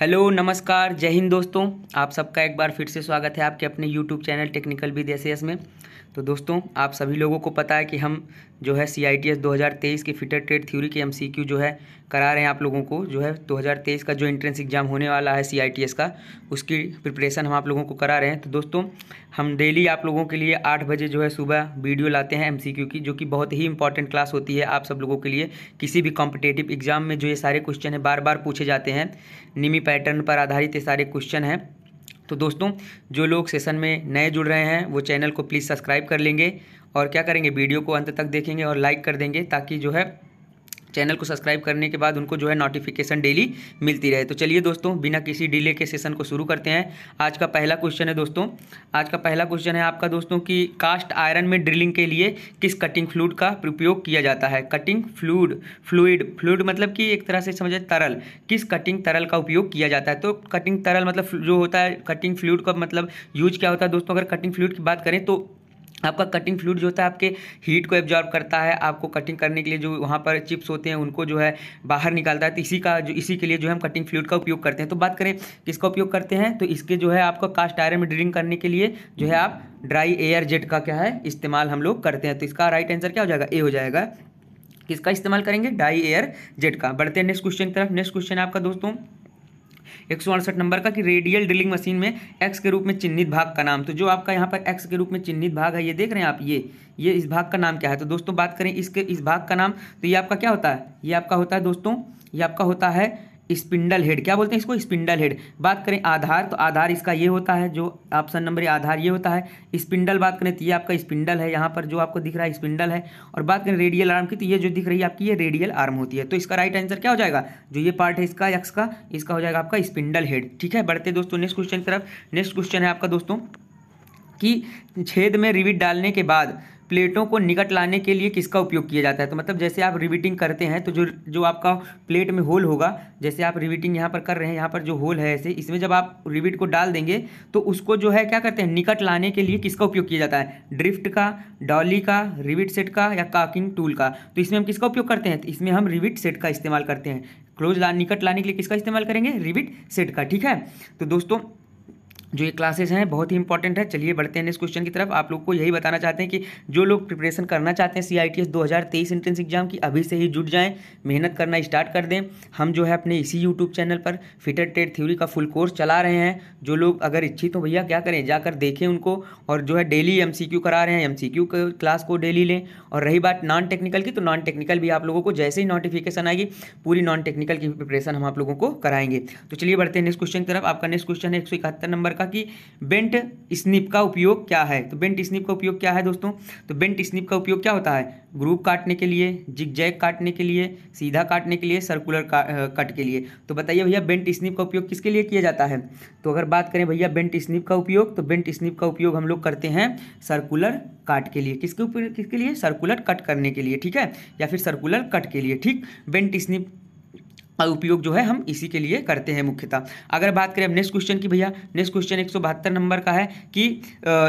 hello नमस्कार जय हिंद दोस्तों आप सबका एक बार फिर से स्वागत है आपके अपने YouTube channel technical B S में तो दोस्तों आप सभी लोगों को पता है कि हम जो है सी आई टी एस दो हज़ार तेईस के फिटर ट्रेड थ्योरी के एम सी क्यू जो है करा रहे हैं आप लोगों को जो है दो हज़ार तेईस का जो एंट्रेंस एग्जाम होने वाला है सी आई टी एस का उसकी प्रिपरेशन हम आप लोगों को करा रहे हैं तो दोस्तों हम डेली आप लोगों के लिए आठ बजे जो है सुबह वीडियो लाते हैं एम सी क्यू की जो कि बहुत ही इंपॉर्टेंट क्लास होती है आप सब लोगों के लिए किसी भी कॉम्पिटेटिव एग्जाम में जो ये सारे क्वेश्चन है बार बार पूछे जाते हैं निमी पैटर्न पर आधारित ये सारे क्वेश्चन हैं तो दोस्तों जो लोग सेशन में नए जुड़ रहे हैं वो चैनल को प्लीज़ सब्सक्राइब कर लेंगे और क्या करेंगे वीडियो को अंत तक देखेंगे और लाइक कर देंगे ताकि जो है चैनल को सब्सक्राइब करने के बाद उनको जो है नोटिफिकेशन डेली मिलती रहे तो चलिए दोस्तों बिना किसी डिले के सेशन को शुरू करते हैं आज का पहला क्वेश्चन है दोस्तों आज का पहला क्वेश्चन है आपका दोस्तों कि कास्ट आयरन में ड्रिलिंग के लिए किस कटिंग फ्लूड का उपयोग किया जाता है कटिंग फ्लूड फ्लूड फ्लूड मतलब कि एक तरह से समझे तरल किस कटिंग तरल का उपयोग किया जाता है तो कटिंग तरल मतलब जो होता है कटिंग फ्लूड का मतलब यूज क्या होता है दोस्तों अगर कटिंग फ्लूड की बात करें तो आपका कटिंग फ्लूड जो होता है आपके हीट को एब्जॉर्ब करता है आपको कटिंग करने के लिए जो वहाँ पर चिप्स होते हैं उनको जो है बाहर निकालता है तो इसी का जो इसी के लिए जो है हम कटिंग फ्लूड का उपयोग करते हैं तो बात करें किसका उपयोग करते हैं तो इसके जो है आपका कास्ट आयरन में ड्रिलिंग करने के लिए जो है आप ड्राई एयर जेट का क्या है इस्तेमाल हम लोग करते हैं तो इसका राइट आंसर क्या हो जाएगा ए हो जाएगा किसका इस्तेमाल करेंगे डाई एयर जेट का बढ़ते हैं नेक्स्ट क्वेश्चन की तरफ नेक्स्ट क्वेश्चन आपका दोस्तों एक नंबर का कि रेडियल ड्रिलिंग मशीन में एक्स के रूप में चिन्हित भाग का नाम तो जो आपका यहाँ पर एक्स के रूप में चिन्हित भाग है ये देख रहे हैं आप ये ये इस भाग का नाम क्या है तो दोस्तों बात करें इसके इस भाग का नाम तो ये आपका क्या होता है ये आपका होता है दोस्तों ये आपका होता है स्पिंडल हेड क्या बोलते हैं इसको स्पिंडल हेड बात करें आधार तो आधार इसका ये होता है जो ऑप्शन नंबर आधार ये होता है स्पिंडल बात करें तो ये आपका स्पिंडल है यहाँ पर जो आपको दिख रहा है स्पिंडल है और बात करें रेडियल आर्म की तो ये जो दिख रही है आपकी ये रेडियल आर्म होती है तो इसका राइट आंसर क्या हो जाएगा जो ये पार्ट है इसका यक्स का इसका हो जाएगा आपका स्पिंडल हेड ठीक है बढ़ते दोस्तों नेक्स्ट क्वेश्चन की तरफ नेक्स्ट क्वेश्चन है आपका दोस्तों कि छेद में रिविट डालने के बाद प्लेटों को निकट लाने के लिए किसका उपयोग किया जाता है तो मतलब जैसे आप रिविटिंग करते हैं तो जो जो आपका प्लेट में होल होगा जैसे आप रिविटिंग यहाँ पर कर रहे हैं यहाँ पर जो होल है ऐसे इसमें जब आप रिविट को डाल देंगे तो उसको जो है क्या करते हैं निकट लाने के लिए किसका उपयोग किया जाता है ड्रिफ्ट का डॉली का रिविट सेट का या काकिंग टूल का तो इसमें हम किसका उपयोग करते हैं तो इसमें हम रिविट सेट का इस्तेमाल करते हैं क्लोज ला निकट लाने के लिए किसका इस्तेमाल करेंगे रिविट सेट का ठीक है तो दोस्तों जो ये क्लासेस हैं बहुत ही इंपॉर्टेंट है चलिए बढ़ते हैं नेक्स्ट क्वेश्चन की तरफ आप लोग को यही बताना चाहते हैं कि जो लोग प्रिपरेशन करना चाहते हैं सी आई टी एस दो हज़ार तेईस एंट्रेंस एग्जाम की अभी से ही जुट जाएं मेहनत करना स्टार्ट कर दें हम जो है अपने इसी यूट्यूब चैनल पर फिटर ट्रेड थ्योरी का फुल कोर्स चला रहे हैं जो लोग अगर इच्छित हो भैया क्या करें जाकर देखें उनको और जो है डेली एम सी क्यू करा रहे हैं एम सी क्यू क्लास को डेली लें और रही बात नॉन टेक्निकल की तो नॉन टेक्निकल भी आप लोगों को जैसे ही नोटिफिकेशन आएगी पूरी नॉन टेक्निकल की प्रिपरेशन हम आप लोगों को कराएंगे तो चलिए बढ़ते हैं नेक्स्ट क्वेश्चन की तरफ आपका नेक्स्ट क्वेश्चन है एक सौ इकहत्तर नंबर लगा कि बेंट स्निप का उपयोग क्या है तो बेंट स्निप का उपयोग क्या है दोस्तों तो बेंट स्निप का उपयोग क्या होता है ग्रुप काटने के लिए जिग जैग काटने के लिए सीधा काटने के लिए सर्कुलर कट के लिए तो बताइए भैया बेंट स्निप का उपयोग किसके लिए किया जाता है तो अगर बात करें भैया बेंट स्निप का उपयोग तो बेंट स्निप का उपयोग हम लोग करते हैं सर्कुलर काट के लिए किसके ऊपर किसके लिए सर्कुलर कट करने के लिए ठीक है या फिर सर्कुलर कट के लिए ठीक बेंट स्निप उपयोग जो है हम इसी के लिए करते हैं मुख्यतः अगर बात करें नेक्स्ट क्वेश्चन की भैया नेक्स्ट क्वेश्चन एक नंबर का है कि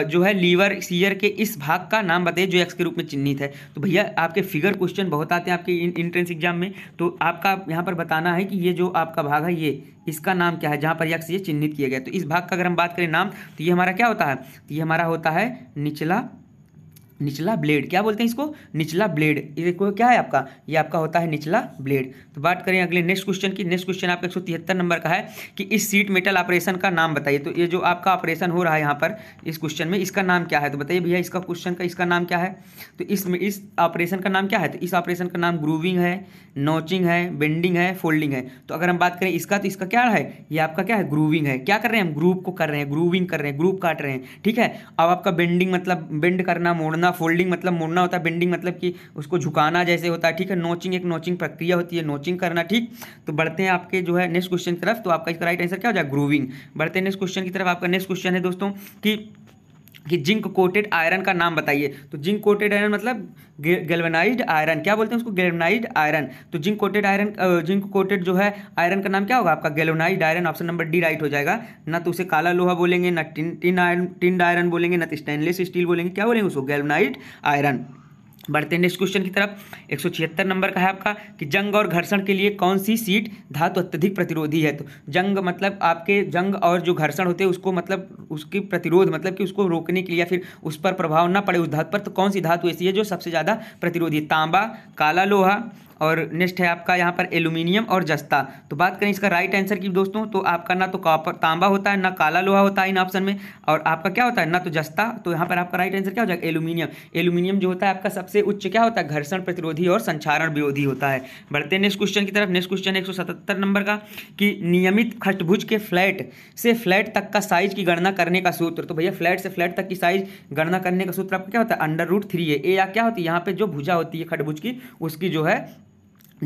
जो है लीवर सीयर के इस भाग का नाम बताइए जो एक्स के रूप में चिन्हित है तो भैया आपके फिगर क्वेश्चन बहुत आते हैं आपके इंट्रेंस एग्जाम में तो आपका यहाँ पर बताना है कि ये जो आपका भाग है ये इसका नाम क्या है जहाँ पर यक्ष ये चिन्हित किया गया तो इस भाग का अगर हम बात करें नाम तो ये हमारा क्या होता है तो ये हमारा होता है निचला निचला ब्लेड क्या बोलते हैं इसको निचला ब्लेड ये क्या है आपका ये आपका होता है निचला ब्लेड तो बात करें अगले नेक्स्ट क्वेश्चन की नेक्स्ट क्वेश्चन आपका एक नंबर का है कि इस सीट मेटल ऑपरेशन का नाम बताइए तो ये जो आपका ऑपरेशन हो रहा है यहाँ पर इस क्वेश्चन में इसका नाम क्या है तो बताइए भैया इसका क्वेश्चन का इसका नाम क्या है तो इसमें इस ऑपरेशन का नाम क्या है तो इस ऑपरेशन का नाम ग्रूविंग है नोचिंग है बेंडिंग है फोल्डिंग है तो अगर हम बात करें इसका तो इसका क्या है ये आपका क्या है ग्रूविंग है क्या कर रहे हैं हम ग्रूप को कर रहे हैं ग्रूविंग कर रहे हैं ग्रूप काट रहे हैं ठीक है अब आपका बेंडिंग मतलब बेंड करना मोड़ना मुड़ना फोल्डिंग मतलब मुड़ना होता है बेंडिंग मतलब कि उसको झुकाना जैसे होता है ठीक है नोचिंग एक नोचिंग प्रक्रिया होती है नोचिंग करना ठीक तो बढ़ते हैं आपके जो है नेक्स्ट क्वेश्चन की तरफ तो आपका इसका राइट आंसर क्या हो जाएगा ग्रूविंग बढ़ते हैं नेक्स्ट क्वेश्चन की तरफ आपका नेक्स्ट क्वेश्चन है दोस्तों की कि जिंक कोटेड आयरन का नाम बताइए तो जिंक कोटेड आयरन मतलब गेलवेनाइज्ड आयरन क्या बोलते हैं उसको गेलवेनाइज्ड आयरन तो zinc coated iron zinc coated जो है आयरन का नाम क्या होगा आपका galvanized iron option number D right हो जाएगा ना तो उसे काला लोहा बोलेंगे ना tin tin iron tin iron बोलेंगे ना तो स्टेनलेस स्टील बोलेंगे क्या बोलेंगे उसको गेलवेनाइज्ड आयरन बढ़ते हैं नेक्स्ट क्वेश्चन की तरफ एक नंबर का है आपका कि जंग और घर्षण के लिए कौन सी सीट धातु अत्यधिक प्रतिरोधी है तो जंग मतलब आपके जंग और जो घर्षण होते हैं उसको मतलब उसकी प्रतिरोध मतलब कि उसको रोकने के लिए या फिर उस पर प्रभाव ना पड़े उस धातु पर तो कौन सी धातु ऐसी है जो सबसे ज़्यादा प्रतिरोधी है तांबा काला लोहा और नेक्स्ट है आपका यहाँ पर एल्यूमिनियम और जस्ता तो बात करें इसका राइट आंसर की दोस्तों तो आपका ना तो कॉपर तांबा होता है ना काला लोहा होता है इन ऑप्शन में और आपका क्या होता है ना तो जस्ता तो यहाँ पर आपका राइट आंसर क्या हो जाएगा एल्यूमिनियम एल्यूमिनियम जो होता है आपका सबसे उच्च क्या होता है घर्षण प्रतिरोधी और संचारण विरोधी होता है बढ़ते हैं नेक्स्ट क्वेश्चन की तरफ नेक्स्ट क्वेश्चन एक नंबर का कि नियमित खटभुज के फ्लैट से फ्लैट तक का साइज की गणना करने का सूत्र तो भैया फ्लैट से फ्लैट तक की साइज गणना करने का सूत्र आपका क्या होता है अंडर रूट थ्री है ए या क्या होती है यहाँ पे जो भुजा होती है खटभुज की उसकी जो है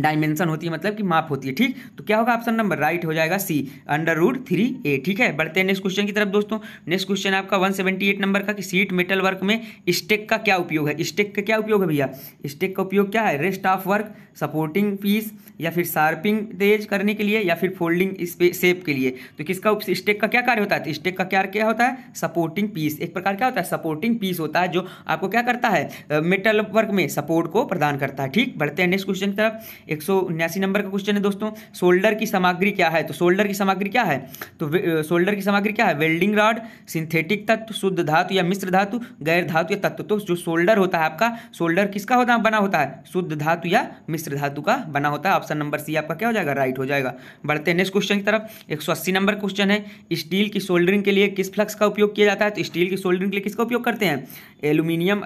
डायमेंशन होती है मतलब कि माप होती है ठीक तो क्या होगा ऑप्शन नंबर राइट हो जाएगा C under root three A ठीक है बढ़ते हैं नेक्स्ट क्वेश्चन की तरफ दोस्तों नेक्स्ट क्वेश्चन आपका 178 नंबर का कि सीट मेटल वर्क में स्टेक का क्या उपयोग है स्टेक का क्या उपयोग है भैया स्टेक का उपयोग क्या है rest of work supporting piece या फिर शार्पिंग तेज करने के लिए या फिर फोल्डिंग सेप के लिए तो किसका स्टेक का क्या कार्य होता है स्टेक का क्या क्या होता है सपोर्टिंग पीस एक प्रकार क्या होता है सपोर्टिंग पीस होता है जो आपको क्या करता है मेटल वर्क में सपोर्ट को प्रदान करता है ठीक बढ़ते हैं नेक्स्ट क्वेश्चन की तरफ एक नंबर का क्वेश्चन है दोस्तों सोल्डर की सामग्री क्या है तो सोल्डर की सामग्री क्या है तो सोल्डर की सामग्री क्या है वेल्डिंग रॉड सिंथेटिक तत्व शुद्ध धातु या मिश्र धातु गैर धातु या तत्व तो जो सोल्डर होता है आपका सोल्डर किसका होता है बना होता है शुद्ध धातु या मिश्र धातु का बना होता है ऑप्शन नंबर सी आपका क्या हो जाएगा राइट हो जाएगा बढ़ते हैं नेक्स्ट क्वेश्चन की तरफ एक नंबर क्वेश्चन है स्टील की सोल्डरिंग के लिए किस फ्लक्स का उपयोग किया जाता है तो स्टील की सोल्डरिंग के लिए किसका उपयोग करते हैं एल्यूमिनियम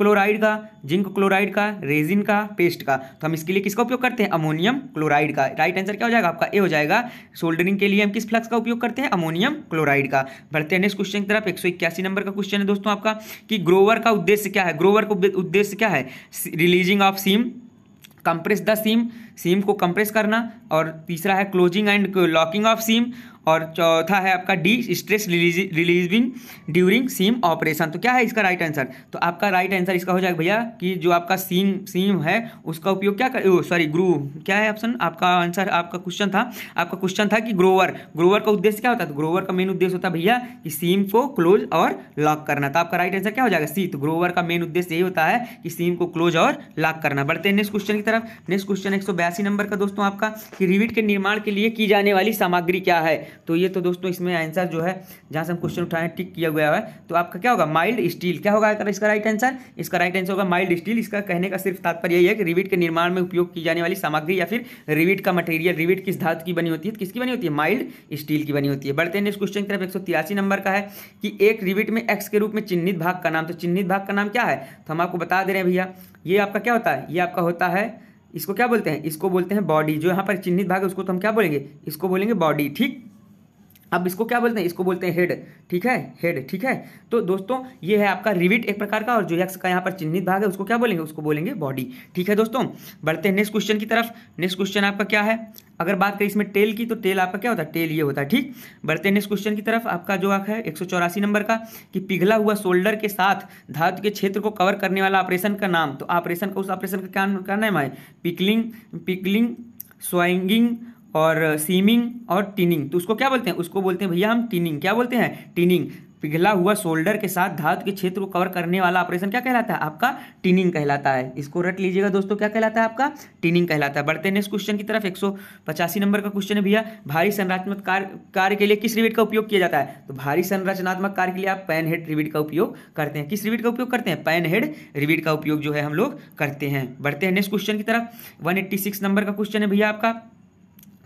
क्लोराइड का जिंक क्लोराइड का रेजिन का पेस्ट का तो हम इसके लिए किसका उपयोग करते हैं अमोनियम क्लोराइड का राइट आंसर क्या हो जाएगा आपका ए हो जाएगा सोल्डरिंग के लिए हम किस फ्लक्स का उपयोग करते हैं अमोनियम क्लोराइड का बढ़ते हैं नेक्स्ट क्वेश्चन की तरफ एक नंबर का क्वेश्चन है दोस्तों आपका कि ग्रोवर का उद्देश्य क्या है ग्रोवर का उद्देश्य क्या है releasing of seam compress the seam seam को कंप्रेस करना और तीसरा है closing and locking of seam और चौथा है आपका D stress releasing during seam operation तो क्या है इसका राइट आंसर तो आपका राइट आंसर इसका हो जाएगा भैया कि जो आपका सीम सीम है उसका उपयोग क्या कर सॉरी ग्रू क्या है ऑप्शन आपका आंसर आपका क्वेश्चन था आपका क्वेश्चन था कि ग्रोवर ग्रोवर का उद्देश्य क्या होता है ग्रोवर तो का मेन उद्देश्य होता है भैया कि सीम को क्लोज और लॉक करना तो आपका राइट आंसर क्या हो जाएगा सी तो ग्रोवर का मेन उद्देश्य यही होता है कि सीम को क्लोज और लॉक करना बढ़ते हैं नेक्स्ट क्वेश्चन की तरफ नेक्स्ट क्वेश्चन एक नंबर का दोस्तों आपका कि रिविट के निर्माण के लिए की जाने वाली सामग्री क्या है तो ये तो दोस्तों इसमें आंसर जो है जहाँ से हम क्वेश्चन उठाए हैं टिक किया गया है तो आपका क्या होगा माइल्ड स्टील क्या होगा अगर इसका राइट आंसर इसका राइट आंसर होगा माइल्ड स्टील इसका कहने का सिर्फ तात्पर्य यही है कि रिविट के निर्माण में उपयोग की जाने वाली सामग्री या फिर रिविट का मटेरियल रिविट किस धातु की बनी होती है किसकी बनी होती है माइल्ड स्टील की बनी होती है बढ़ते हैं नेक्स्ट क्वेश्चन की तरफ एक नंबर का है कि एक रिविट में एक्स के रूप में चिन्हित भाग का नाम तो चिन्हित भाग का नाम क्या है तो हम आपको बता दे रहे हैं भैया ये आपका क्या होता है ये आपका होता है इसको क्या बोलते हैं इसको बोलते हैं बॉडी जो यहाँ पर चिन्हित भाग है उसको तो हम क्या बोलेंगे इसको बोलेंगे बॉडी ठीक अब इसको क्या बोलते हैं इसको बोलते हैं हेड ठीक है हेड ठीक है तो दोस्तों ये है आपका रिविट एक प्रकार का और जो यक्स का यहाँ पर चिन्हित भाग है उसको क्या बोलेंगे उसको बोलेंगे बॉडी ठीक है दोस्तों बढ़ते हैं नेक्स्ट क्वेश्चन की तरफ नेक्स्ट क्वेश्चन आपका क्या है अगर बात करें इसमें टेल की तो टेल आपका क्या होता है टेल ये होता है ठीक बढ़ते हैं नेक्स्ट क्वेश्चन की तरफ आपका जो आंख है एक नंबर का कि पिघला हुआ शोल्डर के साथ धातु के क्षेत्र को कवर करने वाला ऑपरेशन का नाम तो ऑपरेशन का उस ऑपरेशन का क्या नाम है पिकलिंग पिकलिंग स्वाइंगिंग और सीमिंग और टिनिंग तो उसको क्या बोलते हैं उसको बोलते हैं भैया हम टिनिंग क्या बोलते हैं टिनिंग पिघला हुआ शोल्डर के साथ धातु के क्षेत्र को कवर करने वाला ऑपरेशन क्या कहलाता है आपका टिनिंग कहलाता है इसको रट लीजिएगा दोस्तों क्या कहलाता है आपका टिनिंग कहलाता है बढ़ते नेक्स्ट क्वेश्चन की तरफ एक नंबर का क्वेश्चन है भैया भारी संरचनात्मक कार्य कार्य के लिए किस रिविट का उपयोग किया जाता है तो भारी संरचनात्मक कार्य के लिए आप पैन हेड रिविट का उपयोग करते हैं किस रिविट का उपयोग करते हैं पैन हेड रिविट का उपयोग जो है हम लोग करते हैं बढ़ते हैं नेक्स्ट क्वेश्चन की तरफ वन नंबर का क्वेश्चन है भैया आपका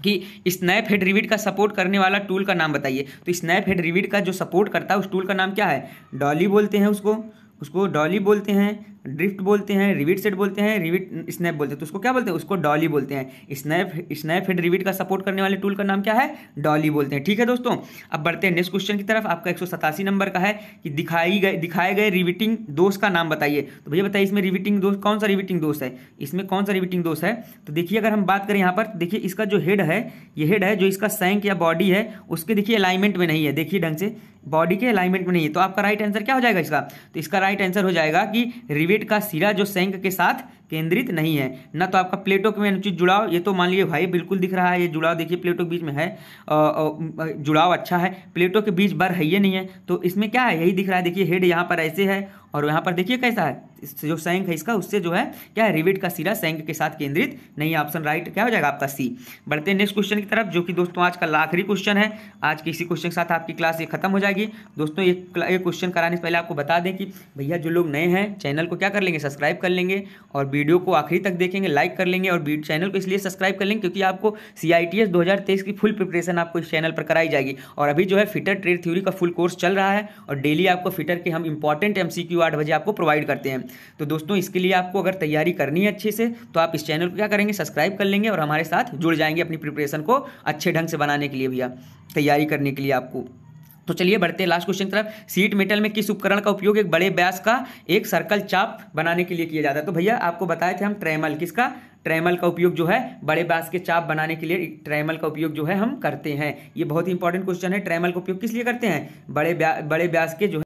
कि स्नैप हेड रिविड का सपोर्ट करने वाला टूल का नाम बताइए तो स्नैप हेड रिविड का जो सपोर्ट करता है उस टूल का नाम क्या है डॉली बोलते हैं उसको उसको डॉली बोलते हैं ड्रिफ्ट बोलते हैं रिविट सेट बोलते हैं रिविट स्नैप बोलते हैं तो उसको क्या बोलते हैं उसको डॉली बोलते हैं स्नैप स्नैप हेड रिविट का सपोर्ट करने वाले टूल का नाम क्या है डॉली बोलते हैं ठीक है दोस्तों अब बढ़ते हैं नेक्स्ट क्वेश्चन की तरफ आपका एक नंबर का है कि दिखाई गए दिखाए गए रिविटिंग दोष का नाम बताइए तो भैया बताइए इसमें रिविटिंग दोष कौन सा रिविटिंग दोष है इसमें कौन सा रिविटिंग दोष है तो देखिए अगर हम बात करें यहाँ पर देखिए इसका जो हेड है ये हेड है जो इसका सैंक या बॉडी है उसके देखिए अलाइनमेंट में नहीं है देखिए ढंग से बॉडी के अलाइनमेंट में नहीं है तो आपका राइट आंसर क्या हो जाएगा इसका तो इसका राइट आंसर हो जाएगा कि रिविट प्लेट का सिरा जो सैंक के साथ केंद्रित नहीं है ना तो आपका प्लेटो के में अनुचित जुड़ाव ये तो मान लीजिए भाई बिल्कुल दिख रहा है ये जुड़ाव देखिए प्लेटो के बीच में है जुड़ाव अच्छा है प्लेटो के बीच बर है ये नहीं है तो इसमें क्या है यही दिख रहा है देखिए हेड यहाँ पर ऐसे है और यहाँ पर देखिए कैसा है जो सैंक है इसका उससे जो है क्या है रिविट का सिरा सैंक के साथ केंद्रित नहीं ऑप्शन राइट क्या हो जाएगा आपका सी बढ़ते हैं नेक्स्ट क्वेश्चन की तरफ जो कि दोस्तों आज का आखिरी क्वेश्चन है आज के इसी क्वेश्चन के साथ आपकी क्लास ये खत्म हो जाएगी दोस्तों ये क्वेश्चन कराने से पहले आपको बता दें कि भैया जो लोग नए हैं चैनल को क्या कर लेंगे सब्सक्राइब कर लेंगे और वीडियो को आखिरी तक देखेंगे लाइक कर लेंगे और चैनल को इसलिए सब्सक्राइब कर लेंगे क्योंकि आपको सी आई की फुल प्रिपरेशन आपको इस चैनल पर कराई जाएगी और अभी जो है फिटर ट्रेड थ्योरी का फुल कोर्स चल रहा है और डेली आपको फिटर के हम इंपॉर्टेंट एम सी आठ बजे आपको प्रोवाइड करते हैं तो दोस्तों इसके लिए आपको अगर तैयारी करनी है अच्छे से तो आप इस चैनल को क्या करेंगे सब्सक्राइब कर लेंगे और हमारे साथ जुड़ जाएंगे अपनी प्रिपरेशन को अच्छे ढंग से बनाने के लिए भैया तैयारी करने के लिए आपको तो चलिए बढ़ते हैं लास्ट क्वेश्चन तरफ सीट मेटल में किस उपकरण का उपयोग एक बड़े ब्यास का एक सर्कल चाप बनाने के लिए किया जाता है तो भैया आपको बताए थे हम ट्रेमल किसका ट्रैमल का उपयोग जो है बड़े ब्यास के चाप बनाने के लिए ट्रैमल का उपयोग जो है हम करते हैं ये बहुत ही इंपॉर्टेंट क्वेश्चन है ट्रैमल का उपयोग किस लिए करते हैं बड़े ब्या, बड़े ब्यास के जो